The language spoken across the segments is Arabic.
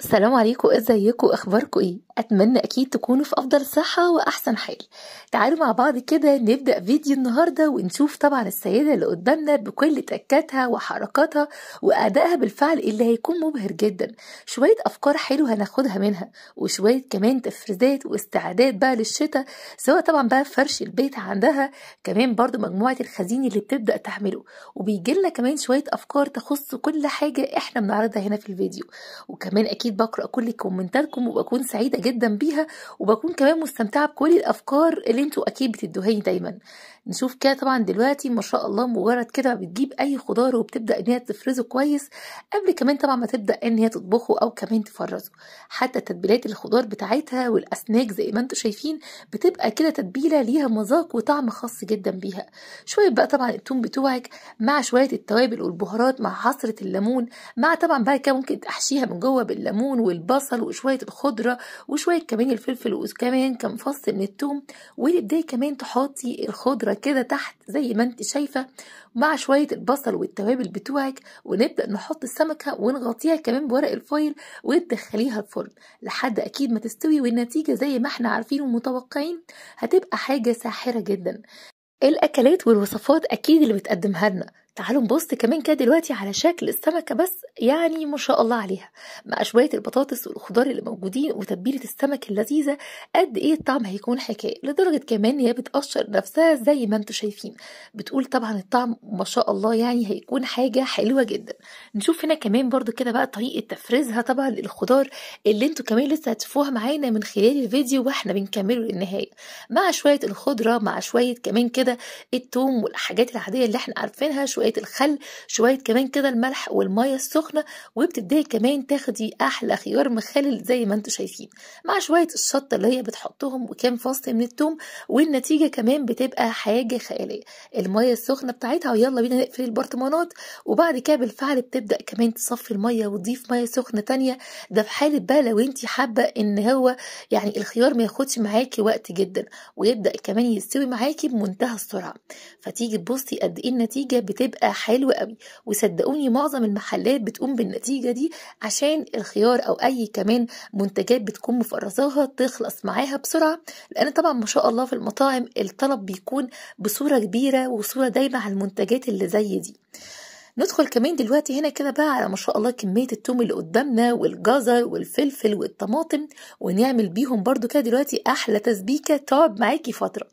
السلام عليكم ازيكم اخباركم ايه اتمنى اكيد تكونوا في افضل صحه واحسن حال تعالوا مع بعض كده نبدا فيديو النهارده ونشوف طبعا السيده اللي قدامنا بكل تكاتها وحركاتها وادائها بالفعل اللي هيكون مبهر جدا شويه افكار حلوه هناخدها منها وشويه كمان تفريزات واستعداد بقى للشتاء سواء طبعا بقى فرش البيت عندها كمان برضو مجموعه الخزين اللي بتبدا تعمله وبيجي لنا كمان شويه افكار تخص كل حاجه احنا بنعرضها هنا في الفيديو وكمان أكيد اكيد بقرا كل كومنتاتكم وبكون سعيده جدا بيها وبكون كمان مستمتعه بكل الافكار اللي انتوا اكيد بتدوهاني دايما نشوف كده طبعا دلوقتي ما شاء الله مجرد كده بتجيب اي خضار وبتبدا ان هي تفرزه كويس قبل كمان طبعا ما تبدا ان هي تطبخه او كمان تفرزه حتى تتبيلات الخضار بتاعتها والاسناك زي ما انتم شايفين بتبقى كده تتبيله ليها مذاق وطعم خاص جدا بيها شويه بقى طبعا التوم بتوعك مع شويه التوابل والبهارات مع حصره الليمون مع طبعا بقى كده ممكن تحشيها من جوه بالليمون والبصل وشويه الخضره وشويه كمان الفلفل وكمان كم فص من التوم وتبداي كمان تحطي الخضره كده تحت زي ما انت شايفة مع شوية البصل والتوابل بتوعك ونبدأ نحط السمكة ونغطيها كمان بورق الفويل وتدخليها الفرن لحد أكيد ما تستوي والنتيجة زي ما احنا عارفين ومتوقعين هتبقى حاجة ساحرة جدا الأكلات والوصفات أكيد اللي بتقدمها لنا تعالوا نبص كمان كده دلوقتي على شكل السمكة بس يعني ما شاء الله عليها مع شوية البطاطس والخضار اللي موجودين وتتبيلة السمك اللذيذة قد ايه الطعم هيكون حكاية لدرجة كمان هي بتقشر نفسها زي ما انتوا شايفين بتقول طبعا الطعم ما شاء الله يعني هيكون حاجة حلوة جدا نشوف هنا كمان برضو كده بقى طريقة تفريزها طبعا للخضار اللي انتوا كمان لسه هتشوفوها معانا من خلال الفيديو واحنا بنكمله للنهاية مع شوية الخضرة مع شوية كمان كده التوم والحاجات العادية اللي احنا عارفينها شوية شويه الخل شويه كمان كده الملح والميه السخنه وبتبداي كمان تاخدي احلى خيار مخلل زي ما انتم شايفين مع شويه الشطه اللي هي بتحطهم وكام فص من الثوم والنتيجه كمان بتبقى حاجه خياليه الميه السخنه بتاعتها ويلا بينا نقفل البرطمانات وبعد كده بالفعل بتبدا كمان تصفي الميه وتضيف ميه سخنه تانية ده في حاله بقى لو انت حابه ان هو يعني الخيار ما ياخدش معاكي وقت جدا ويبدا كمان يستوي معاكي بمنتهى السرعه فتيجي تبصي قد ايه النتيجه بتبقى بيبقى حلو قوي وصدقوني معظم المحلات بتقوم بالنتيجه دي عشان الخيار او اي كمان منتجات بتكون مفرزاها تخلص معاها بسرعه لان طبعا ما شاء الله في المطاعم الطلب بيكون بصوره كبيره وصوره دايمه على المنتجات اللي زي دي ندخل كمان دلوقتي هنا كده بقى على ما شاء الله كمية التوم اللي قدامنا والجزر والفلفل والطماطم ونعمل بيهم برضو كده دلوقتي أحلى تسبيكة تقعد معاكي فترة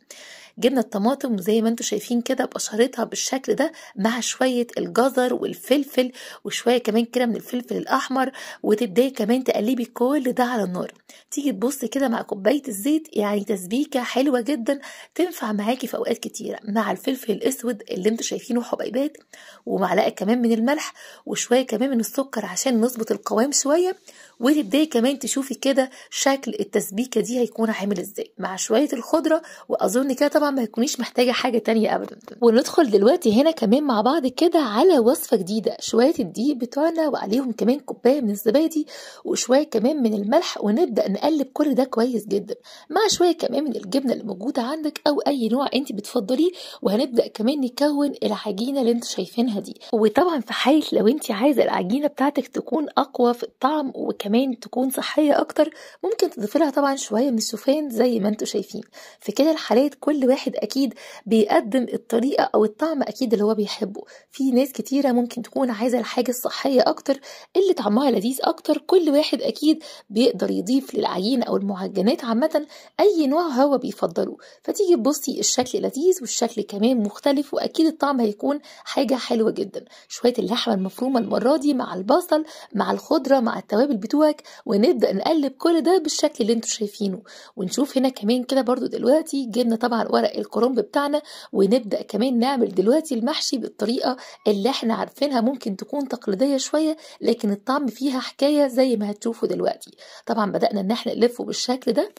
جبنا الطماطم وزي ما انتم شايفين كده بشرتها بالشكل ده مع شوية الجزر والفلفل وشوية كمان كده من الفلفل الأحمر وتبداي كمان تقلبي كل ده على النار تيجي تبصي كده مع كوباية الزيت يعني تسبيكة حلوة جدا تنفع معاكي في أوقات كتيرة مع الفلفل الأسود اللي انتم شايفينه حبيبات ومعلقة كمان من الملح وشوية كمان من السكر عشان نظبط القوام شوية وتبداي كمان تشوفي كده شكل التسبيكة دي هيكون عامل ازاي مع شوية الخضرة وأظن كده طبعا ما يكونيش محتاجه حاجه تانية ابدا وندخل دلوقتي هنا كمان مع بعض كده على وصفه جديده شويه الدقيق بتوعنا وعليهم كمان كوبايه من الزبادي وشويه كمان من الملح ونبدا نقلب كل ده كويس جدا مع شويه كمان من الجبنه اللي موجوده عندك او اي نوع انت بتفضليه وهنبدا كمان نكون العجينه اللي انتوا شايفينها دي وطبعا في حيث لو انت عايزه العجينه بتاعتك تكون اقوى في الطعم وكمان تكون صحيه اكتر ممكن تضيفي لها طبعا شويه من الشوفان زي ما انتوا شايفين في كده الحالات كل واحد اكيد بيقدم الطريقه او الطعم اكيد اللي هو بيحبه في ناس كتيره ممكن تكون عايزه الحاجه الصحيه اكتر اللي طعمها لذيذ اكتر كل واحد اكيد بيقدر يضيف للعجين او المعجنات عامه اي نوع هو بيفضله فتيجي تبصي الشكل لذيذ والشكل كمان مختلف واكيد الطعم هيكون حاجه حلوه جدا شويه اللحمه المفرومه المره دي مع البصل مع الخضره مع التوابل بتوعك ونبدا نقلب كل ده بالشكل اللي انتوا شايفينه ونشوف هنا كمان كده برضو دلوقتي جبنا طبعا ورق الكرنب بتاعنا ونبدأ كمان نعمل دلوقتي المحشي بالطريقة اللي احنا عارفينها ممكن تكون تقليدية شوية لكن الطعم فيها حكاية زي ما هتشوفوا دلوقتي طبعا بدأنا ان احنا نلفه بالشكل ده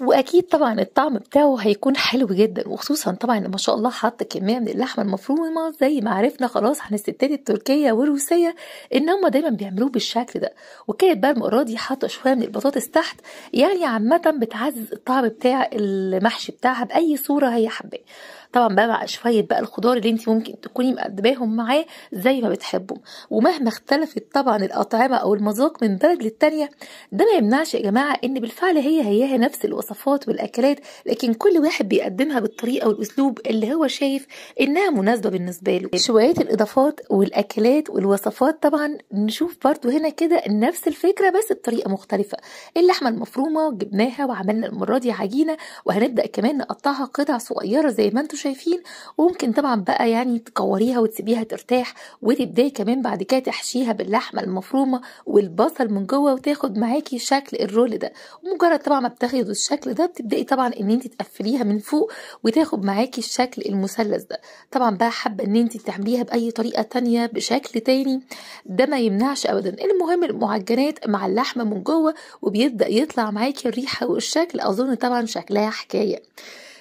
واكيد طبعا الطعم بتاعه هيكون حلو جدا وخصوصا طبعا ما شاء الله حط كميه من اللحمه المفرومه زي ما عرفنا خلاص عن الستات التركيه والروسيه ان هم دايما بيعملوه بالشكل ده وكانت بقى المره دي حاطه شويه من البطاطس تحت يعني عامه بتعزز الطعم بتاع المحشي بتاعها باي صوره الصورة هي حبة طبعا بقى مع شويه بقى الخضار اللي انت ممكن تكوني مقدماهم معاه زي ما بتحبوا ومهما اختلفت طبعا الاطعمه او المذاق من بلد للتانيه ده ما يمنعش يا جماعه ان بالفعل هي هياها نفس الوصفات والاكلات لكن كل واحد بيقدمها بالطريقه والاسلوب اللي هو شايف انها مناسبه بالنسبه له شويه الاضافات والاكلات والوصفات طبعا نشوف برضو هنا كده نفس الفكره بس بطريقه مختلفه اللحمه المفرومه جبناها وعملنا المره دي عجينه وهنبدا كمان نقطعها قطع صغيره زي ما انتم شايفين وممكن طبعا بقى يعني تكوريها وتسيبيها ترتاح وتبداي كمان بعد كده تحشيها باللحمه المفرومه والبصل من جوه وتاخد معاكي شكل الرول ده ومجرد طبعا ما بتاخد الشكل ده بتبداي طبعا ان انت تقفليها من فوق وتاخد معاكي الشكل المثلث ده طبعا بقى حابه ان انت تعمليها باي طريقه تانية بشكل تاني ده ما يمنعش ابدا المهم المعجنات مع اللحمه من جوه وبيبدا يطلع معاكي الريحه والشكل اظن طبعا شكلها حكايه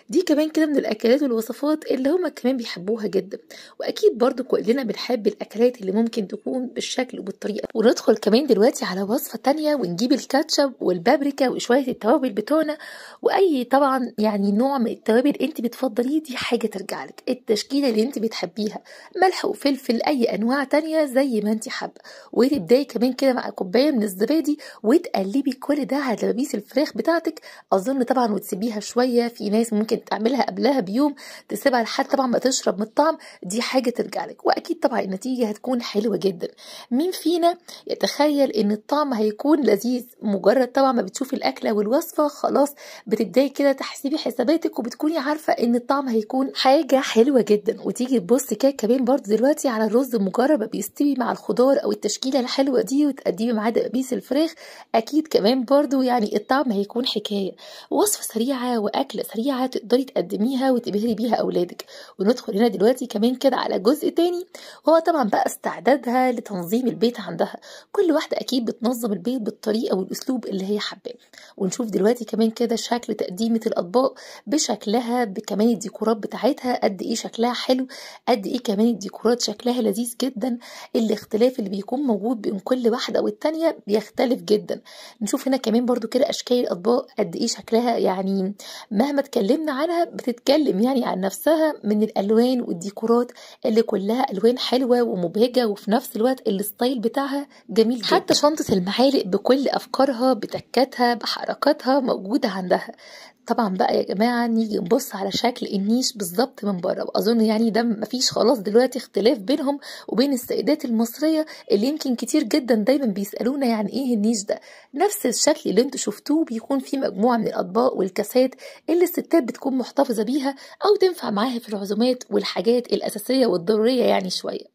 دي كمان كده من الاكلات والوصفات اللي هما كمان بيحبوها جدا واكيد برضو كلنا بنحب الاكلات اللي ممكن تكون بالشكل وبالطريقه وندخل كمان دلوقتي على وصفه تانية ونجيب الكاتشب والبابريكا وشويه التوابل بتوعنا واي طبعا يعني نوع من التوابل انت بتفضليه دي حاجه ترجع لك التشكيله اللي انت بتحبيها ملح وفلفل اي انواع تانية زي ما انت حابه وتبداي كمان كده مع كوبايه من الزبادي وتقلبي كل ده على دبابيس الفراخ بتاعتك اظن طبعا وتسيبيها شويه في ناس ممكن ممكن تعملها قبلها بيوم تسيبها لحد طبعا ما تشرب من الطعم دي حاجه ترجع لك واكيد طبعا النتيجه هتكون حلوه جدا مين فينا يتخيل ان الطعم هيكون لذيذ مجرد طبعا ما بتشوفي الاكله والوصفه خلاص بتبداي كده تحسبي حساباتك وبتكوني عارفه ان الطعم هيكون حاجه حلوه جدا وتيجي تبصي كده كمان برده دلوقتي على الرز مجرد بيستوي مع الخضار او التشكيله الحلوه دي وتقدمي معاه دبابيس الفراخ اكيد كمان برده يعني الطعم هيكون حكايه وصفه سريعه واكله سريعه تقدري تقدميها وتبهري بيها اولادك وندخل هنا دلوقتي كمان كده على جزء تاني وهو طبعا بقى استعدادها لتنظيم البيت عندها كل واحده اكيد بتنظم البيت بالطريقه والاسلوب اللي هي حباه ونشوف دلوقتي كمان كده شكل تقديمه الاطباق بشكلها بكمان الديكورات بتاعتها قد ايه شكلها حلو قد ايه كمان الديكورات شكلها لذيذ جدا الاختلاف اللي بيكون موجود بين كل واحده والتانيه بيختلف جدا نشوف هنا كمان برده كده اشكال الاطباق قد ايه شكلها يعني مهما اتكلمنا عنها بتتكلم يعني عن نفسها من الالوان والديكورات اللي كلها الوان حلوه ومبهجه وفي نفس الوقت الستايل بتاعها جميل جدا حتى شنطه المعالق بكل افكارها بتكاتها بحركاتها موجوده عندها طبعا بقى يا جماعه نيجي نبص على شكل النيش بالظبط من بره واظن يعني ده مفيش خلاص دلوقتي اختلاف بينهم وبين السيدات المصريه اللي يمكن كتير جدا دايما بيسالونا يعني ايه النيش ده نفس الشكل اللي انتوا شفتوه بيكون فيه مجموعه من الاطباق والكاسات اللي الستات بتكون محتفظه بيها او تنفع معاها في العزومات والحاجات الاساسيه والضروريه يعني شويه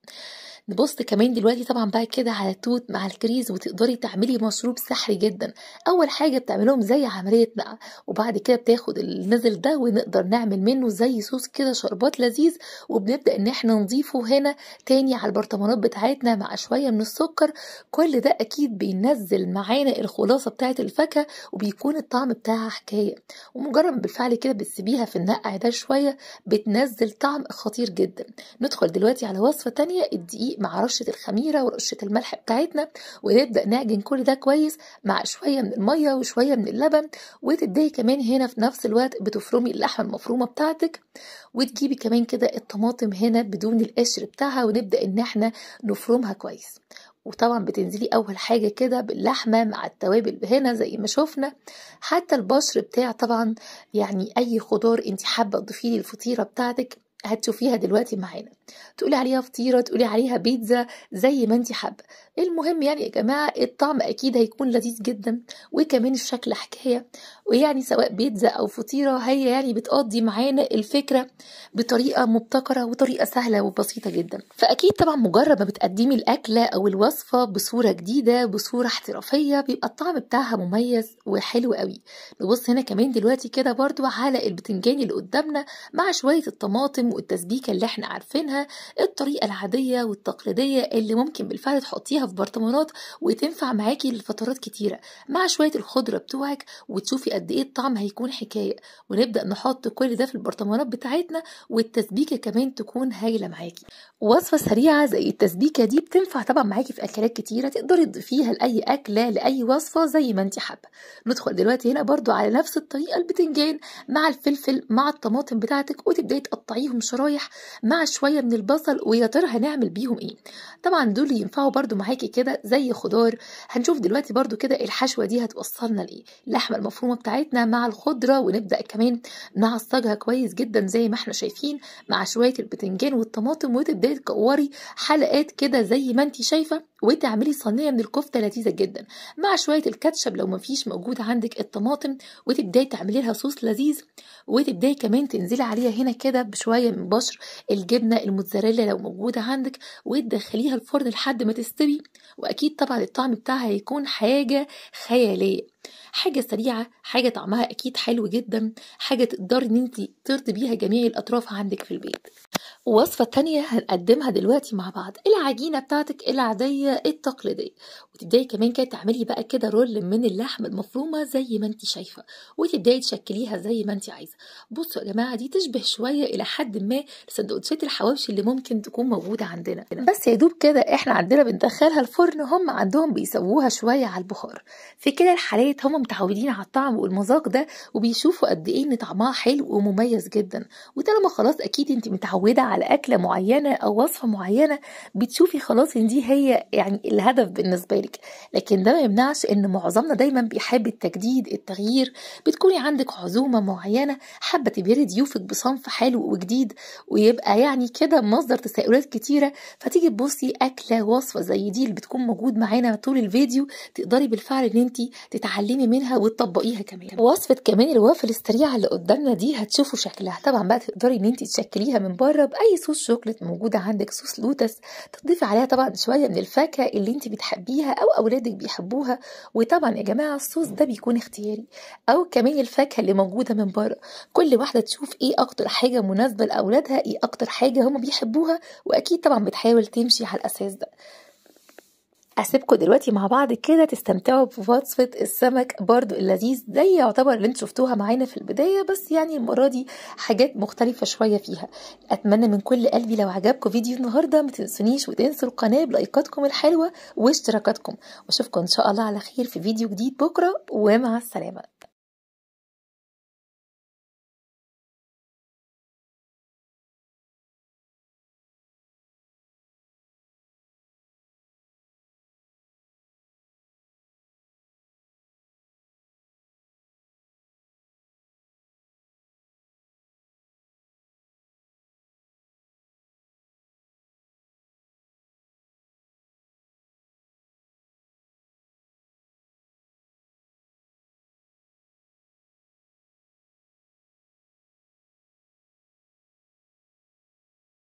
نبص كمان دلوقتي طبعا بقى كده على التوت مع الكريز وتقدري تعملي مشروب سحري جدا اول حاجه بتعملهم زي عمليه نقع وبعد كده بتاخد النزل ده ونقدر نعمل منه زي صوص كده شربات لذيذ وبنبدا ان احنا نضيفه هنا تاني على البرطمانات بتاعتنا مع شويه من السكر كل ده اكيد بينزل معانا الخلاصه بتاعه الفاكهه وبيكون الطعم بتاعها حكايه ومجرد بالفعل كده بتسيبيها في النقع ده شويه بتنزل طعم خطير جدا ندخل دلوقتي على وصفه تانية الدقيق الدقيق مع رشه الخميره ورشه الملح بتاعتنا ونبدا نعجن كل ده كويس مع شويه من الميه وشويه من اللبن وتبداي كمان هنا في نفس الوقت بتفرمي اللحمه المفرومه بتاعتك وتجيبي كمان كده الطماطم هنا بدون القشر بتاعها ونبدا ان احنا نفرمها كويس وطبعا بتنزلي اول حاجه كده باللحمه مع التوابل هنا زي ما شفنا حتى البشر بتاع طبعا يعني اي خضار انت حابه تضيفيه للفطيره بتاعتك هتشوفيها دلوقتي معانا تقولي عليها فطيرة تقولي عليها بيتزا زي ما انت حابة المهم يعني يا جماعة الطعم أكيد هيكون لذيذ جدا وكمان الشكل حكاية ويعني سواء بيتزا أو فطيرة هي يعني بتقضي معانا الفكرة بطريقة مبتكرة وطريقة سهلة وبسيطة جدا فأكيد طبعا مجرد ما بتقدمي الأكلة أو الوصفة بصورة جديدة بصورة احترافية بيبقى الطعم بتاعها مميز وحلو قوي نبص هنا كمان دلوقتي كده برضو على البتنجان اللي قدامنا مع شوية الطماطم والتسبيكه اللي احنا عارفينها الطريقه العاديه والتقليديه اللي ممكن بالفعل تحطيها في برطمانات وتنفع معاكي لفترات كتيره مع شويه الخضره بتوعك وتشوفي قد ايه الطعم هيكون حكايه ونبدا نحط كل ده في البرطمانات بتاعتنا والتسبيكه كمان تكون هايله معاكي وصفه سريعه زي التسبيكه دي بتنفع طبعا معاكي في اكلات كتيره تقدري تضيفيها لاي اكله لاي وصفه زي ما انت حابه ندخل دلوقتي هنا برضو على نفس الطريقه البتنجان مع الفلفل مع الطماطم بتاعتك وتبداي تقطعيهم شرايح مع شويه من البصل ويا ترى هنعمل بيهم ايه طبعا دول ينفعوا برده معاكي كده زي خضار هنشوف دلوقتي برده كده الحشوه دي هتوصلنا لايه اللحمه المفرومه بتاعتنا مع الخضره ونبدا كمان نعصجها كويس جدا زي ما احنا شايفين مع شويه البتنجان والطماطم وتبداي تكوري حلقات كده زي ما انت شايفه وتعملي صينيه من الكفته لذيذه جدا مع شويه الكاتشب لو مفيش موجود عندك الطماطم وتبداي تعملي لها صوص لذيذ وتبداي كمان تنزلي عليها هنا كده بشويه قدام بشر الجبنه الموتزاريلا لو موجوده عندك وتدخليها الفرن لحد ما تستوي واكيد طبعا الطعم بتاعها هيكون حاجه خياليه حاجة سريعة حاجة طعمها أكيد حلو جدا حاجة تقدر إن أنت ترضي بيها جميع الأطراف عندك في البيت وصفة تانية هنقدمها دلوقتي مع بعض العجينة بتاعتك العادية التقليدية وتبدأي كمان كده تعملي بقى كده رول من اللحمة المفرومة زي ما انت شايفة وتبدأي تشكليها زي ما انت عايزة بصوا يا جماعة دي تشبه شوية إلى حد ما سندوتشات الحواوشي اللي ممكن تكون موجودة عندنا بس يا دوب كده احنا عندنا بندخلها الفرن هم عندهم بيسووها شوية على البخار في كده الحالات الحاجات هم متعودين على الطعم والمذاق ده وبيشوفوا قد ايه ان طعمها حلو ومميز جدا وطالما خلاص اكيد انت متعوده على اكله معينه او وصفه معينه بتشوفي خلاص ان دي هي يعني الهدف بالنسبه لك لكن ده ما يمنعش ان معظمنا دايما بيحب التجديد التغيير بتكوني عندك عزومه معينه حابه تبيري ضيوفك بصنف حلو وجديد ويبقى يعني كده مصدر تساؤلات كتيره فتيجي تبصي اكله وصفه زي دي اللي بتكون موجود معانا طول الفيديو تقدري بالفعل ان انت تتعلمي اتعلمي منها وتطبقيها كمان وصفه كمان الوافل السريعه اللي قدامنا دي هتشوفوا شكلها طبعا بقى تقدري ان انت تشكليها من بره باي صوص شوكليت موجوده عندك صوص لوتس تضيفي عليها طبعا شويه من الفاكهه اللي انت بتحبيها او اولادك بيحبوها وطبعا يا جماعه الصوص ده بيكون اختياري او كمان الفاكهه اللي موجوده من بره كل واحده تشوف ايه اكتر حاجه مناسبه لاولادها ايه اكتر حاجه هم بيحبوها واكيد طبعا بتحاول تمشي على الاساس ده اسيبكم دلوقتي مع بعض كده تستمتعوا بوصفة السمك برضو اللذيذ زي يعتبر اللي انتوا شفتوها معانا في البداية بس يعني المرة دي حاجات مختلفة شوية فيها أتمنى من كل قلبي لو عجبكم فيديو النهاردة ما تنسونيش وتنسوا القناة بلايكاتكم الحلوة واشتراكاتكم واشوفكم إن شاء الله على خير في فيديو جديد بكرة ومع السلامة